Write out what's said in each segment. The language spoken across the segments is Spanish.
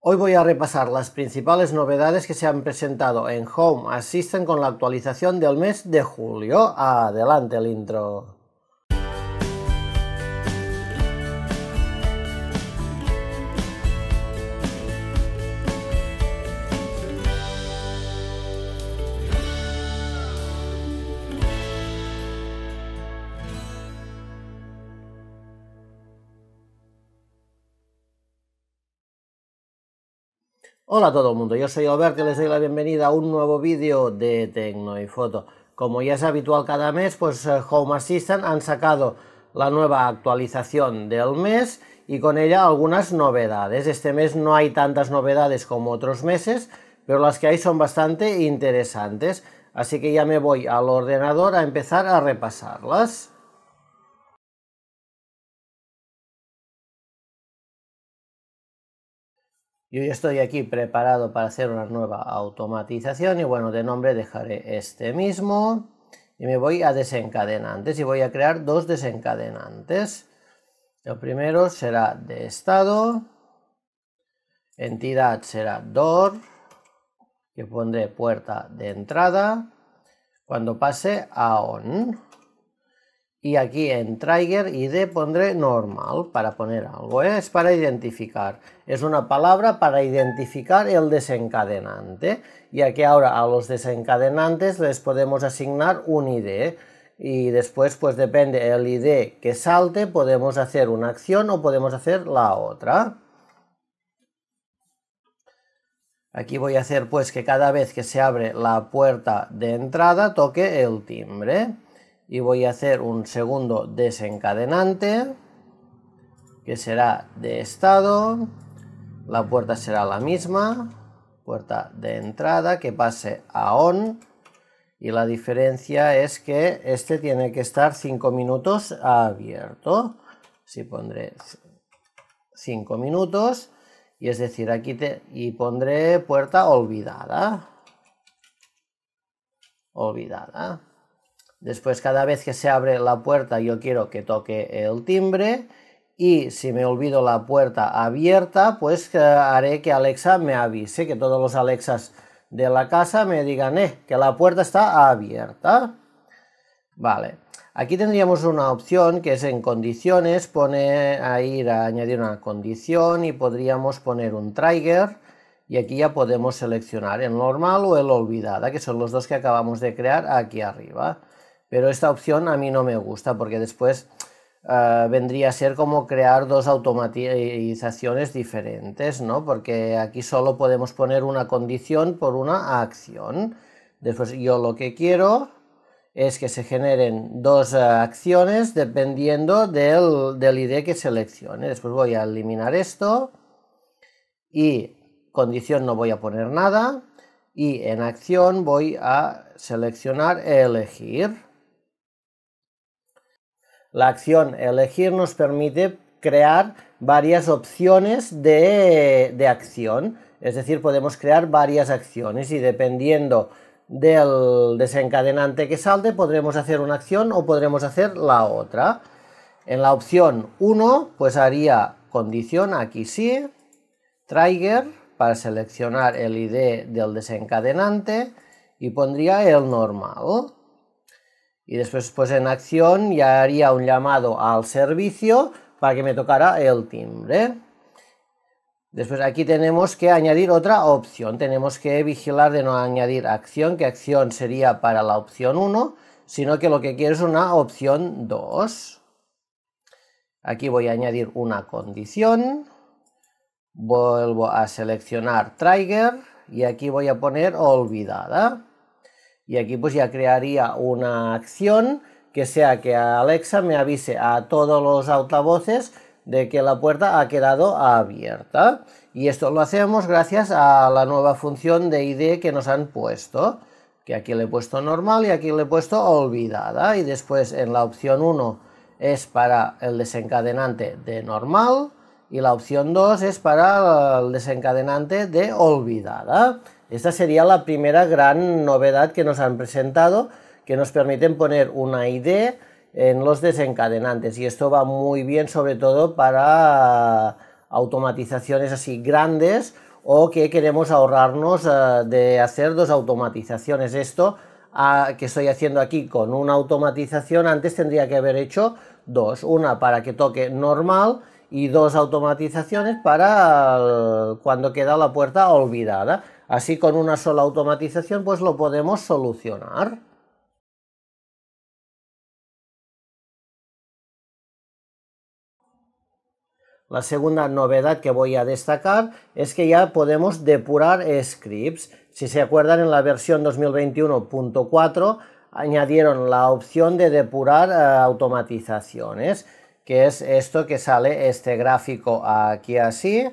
Hoy voy a repasar las principales novedades que se han presentado en Home Assistant con la actualización del mes de julio. Adelante el intro. Hola a todo el mundo, yo soy Alberto y les doy la bienvenida a un nuevo vídeo de Tecno y Foto. Como ya es habitual cada mes, pues eh, Home Assistant han sacado la nueva actualización del mes y con ella algunas novedades. Este mes no hay tantas novedades como otros meses, pero las que hay son bastante interesantes, así que ya me voy al ordenador a empezar a repasarlas. Yo ya estoy aquí preparado para hacer una nueva automatización y bueno, de nombre dejaré este mismo y me voy a desencadenantes y voy a crear dos desencadenantes. El primero será de estado, entidad será door, que pondré puerta de entrada, cuando pase a on y aquí en Trigger ID pondré normal para poner algo, es eh? para identificar, es una palabra para identificar el desencadenante, ya que ahora a los desencadenantes les podemos asignar un ID y eh? después pues depende el ID que salte podemos hacer una acción o podemos hacer la otra. Aquí voy a hacer pues que cada vez que se abre la puerta de entrada toque el timbre y voy a hacer un segundo desencadenante que será de estado la puerta será la misma puerta de entrada que pase a on y la diferencia es que este tiene que estar 5 minutos abierto si pondré 5 minutos y es decir aquí y pondré puerta olvidada olvidada Después cada vez que se abre la puerta yo quiero que toque el timbre y si me olvido la puerta abierta, pues eh, haré que Alexa me avise, que todos los Alexas de la casa me digan eh, que la puerta está abierta. Vale, aquí tendríamos una opción que es en condiciones, pone a ir a añadir una condición y podríamos poner un trigger y aquí ya podemos seleccionar el normal o el olvidada, que son los dos que acabamos de crear aquí arriba. Pero esta opción a mí no me gusta porque después ah, vendría a ser como crear dos automatizaciones diferentes, ¿no? Porque aquí solo podemos poner una condición por una acción. Después yo lo que quiero es que se generen dos ah, acciones dependiendo del, del ID que seleccione. Después voy a eliminar esto y condición no voy a poner nada y en acción voy a seleccionar elegir. La acción elegir nos permite crear varias opciones de, acción, es decir, podemos crear varias acciones y dependiendo del desencadenante que salte podremos hacer una acción o podremos hacer la otra. En la opción 1 pues haría condición, aquí sí, trigger para seleccionar el ID del desencadenante y pondría el normal y después pues en acción ya haría un llamado al servicio para que me tocara el timbre. Después aquí tenemos que añadir otra opción, tenemos que vigilar de no añadir acción, que acción sería para la opción 1, sino que lo que quiero es una opción 2. Aquí voy a añadir una condición, vuelvo a seleccionar Trigger y aquí voy a poner olvidada. Y aquí pues ya crearía una acción que sea que Alexa me avise a todos los altavoces de que la puerta ha quedado abierta. Y esto lo hacemos gracias a la nueva función de ID que nos han puesto, que aquí le he puesto normal y aquí le he puesto olvidada. Y después en la opción 1 es para el desencadenante de normal y la opción 2 es para el desencadenante de olvidada. Esta sería la primera gran novedad que nos han presentado, que nos permiten poner una ID en los desencadenantes y esto va muy bien sobre todo para automatizaciones así grandes o que queremos ahorrarnos eh, de hacer dos automatizaciones. Esto ah, que estoy haciendo aquí con una automatización antes tendría que haber hecho dos, una para que toque normal y dos automatizaciones para ah, cuando queda la puerta olvidada. Así con una sola automatización pues lo podemos solucionar. La segunda novedad que voy a destacar es que ya podemos depurar scripts. Si se acuerdan en la versión 2021.4 añadieron la opción de depurar eh, automatizaciones, que es esto que sale este gráfico aquí así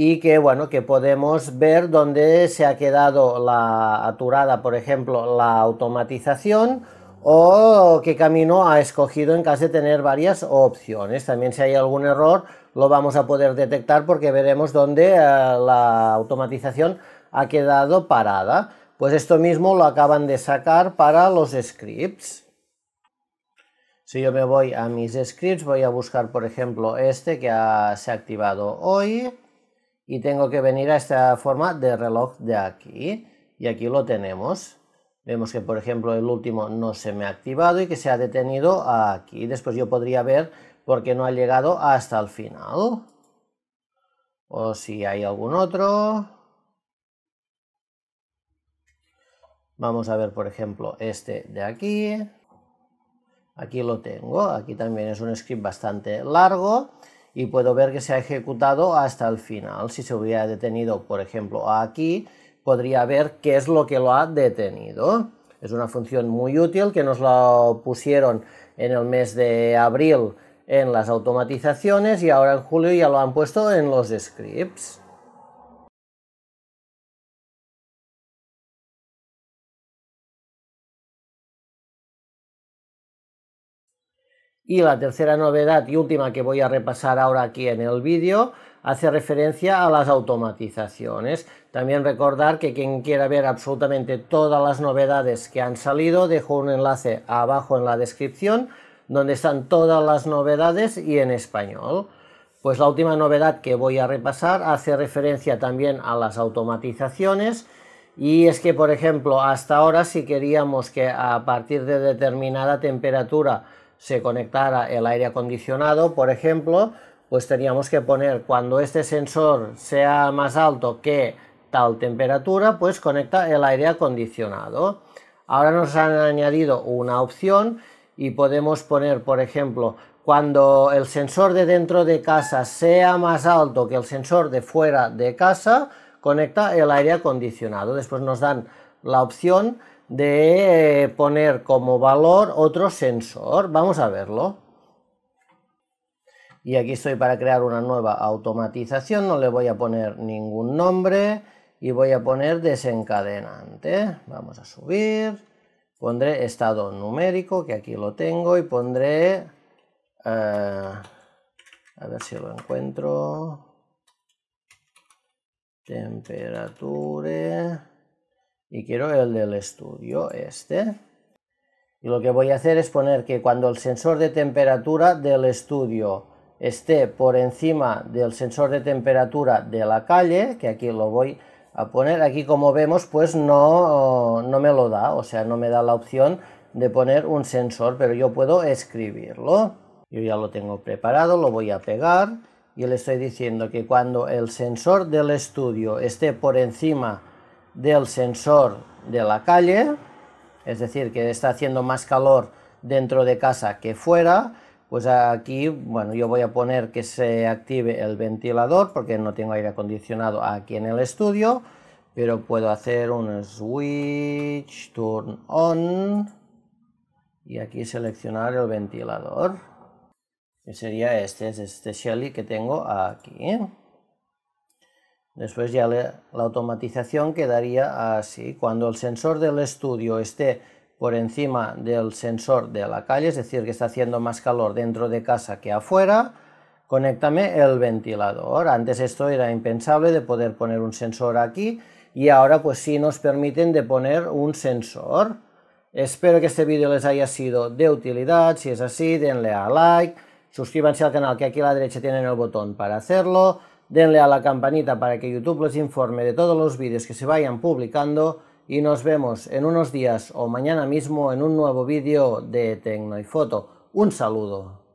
y que bueno, que podemos ver dónde se ha quedado la aturada, por ejemplo, la automatización o qué camino ha escogido en caso de tener varias opciones. También si hay algún error lo vamos a poder detectar porque veremos dónde eh, la automatización ha quedado parada. Pues esto mismo lo acaban de sacar para los scripts. Si yo me voy a mis scripts, voy a buscar, por ejemplo, este que se ha activado hoy y tengo que venir a esta forma de reloj de aquí y aquí lo tenemos vemos que por ejemplo el último no se me ha activado y que se ha detenido aquí después yo podría ver por qué no ha llegado hasta el final o si hay algún otro vamos a ver por ejemplo este de aquí aquí lo tengo aquí también es un script bastante largo y puedo ver que se ha ejecutado hasta el final. Si se hubiera detenido, por ejemplo, aquí, podría ver qué es lo que lo ha detenido. Es una función muy útil que nos la pusieron en el mes de abril en las automatizaciones y ahora en julio ya lo han puesto en los scripts. Y la tercera novedad y última que voy a repasar ahora aquí en el vídeo hace referencia a las automatizaciones. También recordar que quien quiera ver absolutamente todas las novedades que han salido, dejo un enlace abajo en la descripción donde están todas las novedades y en español. Pues la última novedad que voy a repasar hace referencia también a las automatizaciones y es que, por ejemplo, hasta ahora si queríamos que a partir de determinada temperatura se conectara el aire acondicionado, por ejemplo, pues teníamos que poner cuando este sensor sea más alto que tal temperatura, pues conecta el aire acondicionado. Ahora nos han añadido una opción y podemos poner, por ejemplo, cuando el sensor de dentro de casa sea más alto que el sensor de fuera de casa, conecta el aire acondicionado. Después nos dan la opción de eh, poner como valor otro sensor. Vamos a verlo. Y aquí estoy para crear una nueva automatización, no le voy a poner ningún nombre y voy a poner desencadenante. Vamos a subir, pondré estado numérico, que aquí lo tengo, y pondré... Eh, a ver si lo encuentro. Temperatura y quiero el del estudio, este. Y lo que voy a hacer es poner que cuando el sensor de temperatura del estudio esté por encima del sensor de temperatura de la calle, que aquí lo voy a poner, aquí como vemos pues no, no me lo da, o sea, no me da la opción de poner un sensor, pero yo puedo escribirlo. Yo ya lo tengo preparado, lo voy a pegar y le estoy diciendo que cuando el sensor del estudio esté por encima del sensor de la calle, es decir, que está haciendo más calor dentro de casa que fuera, pues aquí, bueno, yo voy a poner que se active el ventilador porque no tengo aire acondicionado aquí en el estudio, pero puedo hacer un switch, turn on, y aquí seleccionar el ventilador, que sería este, es este Shelly que tengo aquí. Después ya la automatización quedaría así. Cuando el sensor del estudio esté por encima del sensor de la calle, es decir, que está haciendo más calor dentro de casa que afuera, conéctame el ventilador. Antes esto era impensable de poder poner un sensor aquí y ahora pues sí nos permiten de poner un sensor. Espero que este vídeo les haya sido de utilidad, si es así denle a like, suscríbanse al canal que aquí a la derecha tienen el botón para hacerlo, denle a la campanita para que YouTube les informe de todos los vídeos que se vayan publicando y nos vemos en unos días o mañana mismo en un nuevo vídeo de Tecno y Foto. Un saludo.